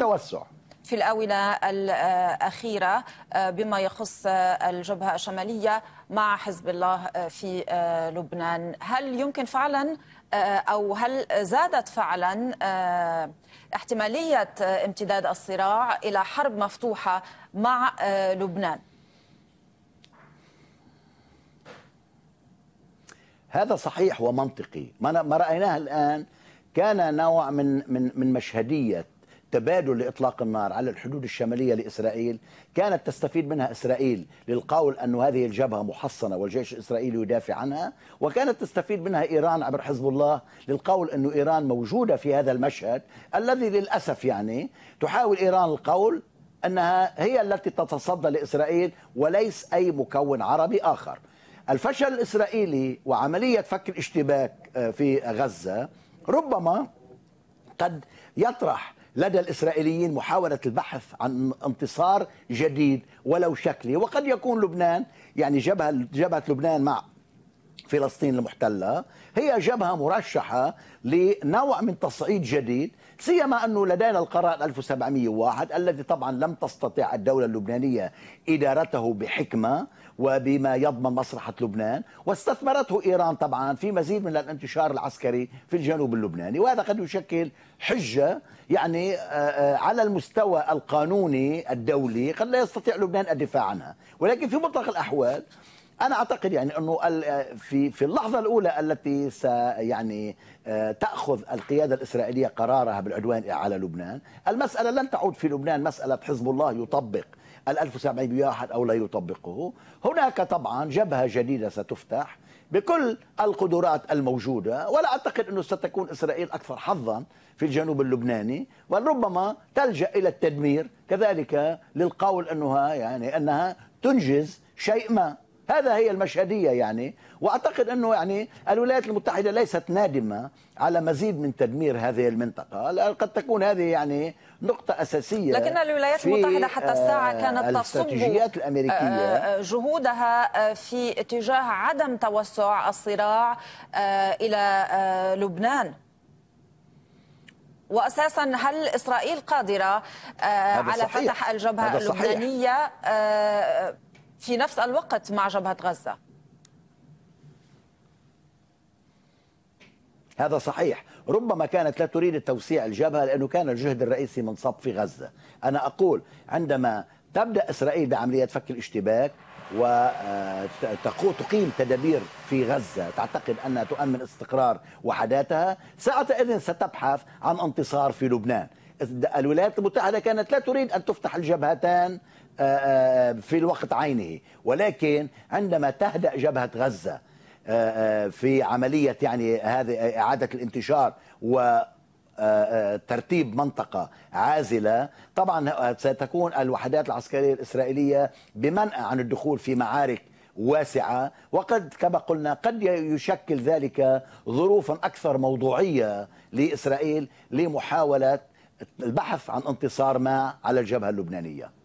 توسع في الآونة الأخيرة آه، بما يخص آه، الجبهة الشمالية مع حزب الله آه، في لبنان هل يمكن فعلا أو هل زادت فعلا احتمالية امتداد الصراع إلى حرب مفتوحة مع لبنان هذا صحيح ومنطقي ما رأيناه الآن كان نوع من من من مشهديه تبادل لإطلاق النار على الحدود الشمالية لإسرائيل كانت تستفيد منها إسرائيل للقول أن هذه الجبهة محصنة والجيش الإسرائيلي يدافع عنها وكانت تستفيد منها إيران عبر حزب الله للقول أن إيران موجودة في هذا المشهد الذي للأسف يعني تحاول إيران القول أنها هي التي تتصدى لإسرائيل وليس أي مكون عربي آخر الفشل الإسرائيلي وعملية فك الاشتباك آه، في غزة ربما قد يطرح لدى الإسرائيليين محاولة البحث عن انتصار جديد ولو شكلي وقد يكون لبنان يعني جبهة جبهة لبنان مع فلسطين المحتله هي جبهه مرشحه لنوع من تصعيد جديد سيما انه لدينا القرار 1701 الذي طبعا لم تستطع الدوله اللبنانيه ادارته بحكمه وبما يضمن مصلحه لبنان واستثمرته ايران طبعا في مزيد من الانتشار العسكري في الجنوب اللبناني وهذا قد يشكل حجه يعني آه، آه، على المستوى القانوني الدولي قد لا يستطيع لبنان الدفاع عنها ولكن في مطلق الاحوال انا اعتقد يعني انه في في اللحظه الاولى التي س يعني آه، تاخذ القياده الاسرائيليه قرارها بالعدوان على لبنان، المساله لن تعود في لبنان مساله حزب الله يطبق ال 1701 او لا يطبقه، هناك طبعا جبهه جديده ستفتح بكل القدرات الموجوده ولا اعتقد انه ستكون اسرائيل اكثر حظا في الجنوب اللبناني وربما تلجا الى التدمير كذلك للقول انها يعني انها تنجز شيء ما هذا هي المشهدية يعني وأعتقد أنه يعني الولايات المتحدة ليست نادمة على مزيد من تدمير هذه المنطقة قد تكون هذه يعني نقطة أساسية لكن الولايات المتحدة حتى الساعة آه، كانت الاستراتيجيات الأمريكية آه، آه، جهودها في اتجاه عدم توسع الصراع إلى لبنان واساسا هل اسرائيل قادره على صحيح. فتح الجبهه اللبنانيه في نفس الوقت مع جبهة غزة هذا صحيح ربما كانت لا تريد توسيع الجبهة لأنه كان الجهد الرئيسي منصب في غزة أنا أقول عندما تبدأ إسرائيل بعملية فك الاشتباك وتقيم آه، تدابير في غزة تعتقد أنها تؤمن استقرار وحداتها ساعتئذ ستبحث عن انتصار في لبنان الولايات المتحدة كانت لا تريد أن تفتح الجبهتان آه، آه، في الوقت عينه ولكن عندما تهدأ جبهة غزة آه، في عملية يعني هذه إعادة الانتشار و ترتيب منطقة عازلة طبعا ستكون الوحدات العسكرية الإسرائيلية بمنأى عن الدخول في معارك واسعة وقد كما قلنا قد يشكل ذلك ظروفا أكثر موضوعية لإسرائيل لمحاولة البحث عن انتصار ما على الجبهة اللبنانية